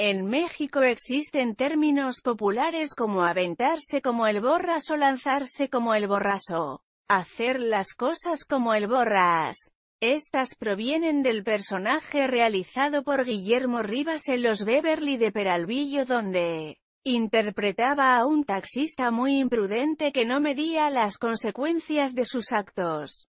En México existen términos populares como aventarse como el borras o lanzarse como el borraso. Hacer las cosas como el borras. Estas provienen del personaje realizado por Guillermo Rivas en Los Beverly de Peralvillo donde interpretaba a un taxista muy imprudente que no medía las consecuencias de sus actos.